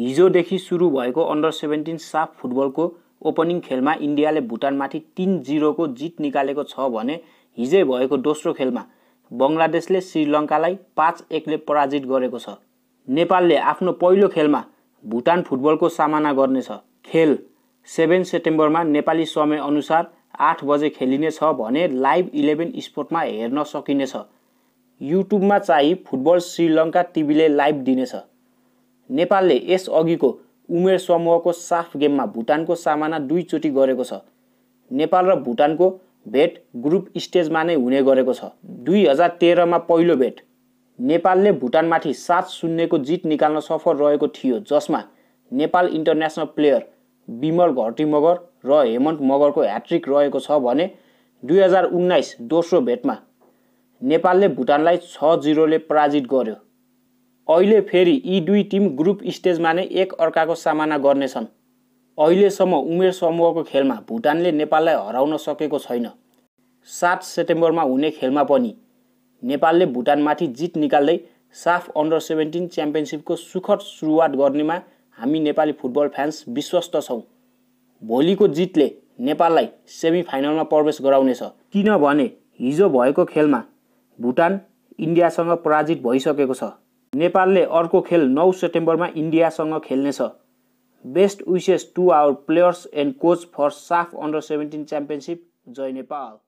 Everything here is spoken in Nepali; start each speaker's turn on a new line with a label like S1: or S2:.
S1: हिजोदेखि सुरु भएको अन्डर सेभेन्टिन साफ फुटबलको ओपनिङ खेलमा इन्डियाले भुटानमाथि तिन जिरोको जित निकालेको छ भने हिजै भएको दोस्रो खेलमा बङ्गलादेशले श्रीलङ्कालाई पाँच एकले पराजित गरेको छ नेपालले आफ्नो पहिलो खेलमा भुटान फुटबलको सामना गर्नेछ खेल सेभेन सेप्टेम्बरमा नेपाली समयअनुसार आठ बजे खेलिनेछ भने लाइभ इलेभेन स्पोर्टमा हेर्न सकिनेछ युट्युबमा चाहिँ फुटबल श्रीलङ्का टिभीले लाइभ दिनेछ नेपालले यस अघिको उमेर समूहको साफ गेममा भुटानको सामना दुईचोटि गरेको छ नेपाल र भुटानको भेट ग्रुप स्टेजमा नै हुने गरेको छ दुई हजार तेह्रमा पहिलो भेट नेपालले भुटानमाथि सात शून्यको जित निकाल्न सफल रहेको थियो जसमा नेपाल इन्टरनेसनल प्लेयर विमल घटी मगर र हेमन्त मगरको ह्याट्रिक रहेको छ भने दुई हजार उन्नाइस दोस्रो भेटमा नेपालले भुटानलाई छ जिरोले पराजित गर्यो अहिले फेरि यी दुई टिम ग्रुप स्टेजमा नै एक अर्काको सामना गर्नेछन् अहिलेसम्म उमेर समूहको खेलमा भुटानले नेपाललाई हराउन सकेको छैन सात सेप्टेम्बरमा हुने खेलमा पनि नेपालले भुटानमाथि जित निकाल्दै साफ अन्डर सेभेन्टिन च्याम्पियनसिपको सुखद सुरुवात गर्नेमा हामी नेपाली फुटबल फ्यान्स विश्वस्त छौँ भोलिको जितले नेपाललाई सेमी फाइनलमा प्रवेश गराउनेछ किनभने हिजो भएको खेलमा भुटान इन्डियासँग पराजित भइसकेको छ नेपालले अर्को खेल नौ सेप्टेम्बरमा इन्डियासँग खेल्नेछ best wishes to our players and coach for SAFF under seventeen championship जय नेपाल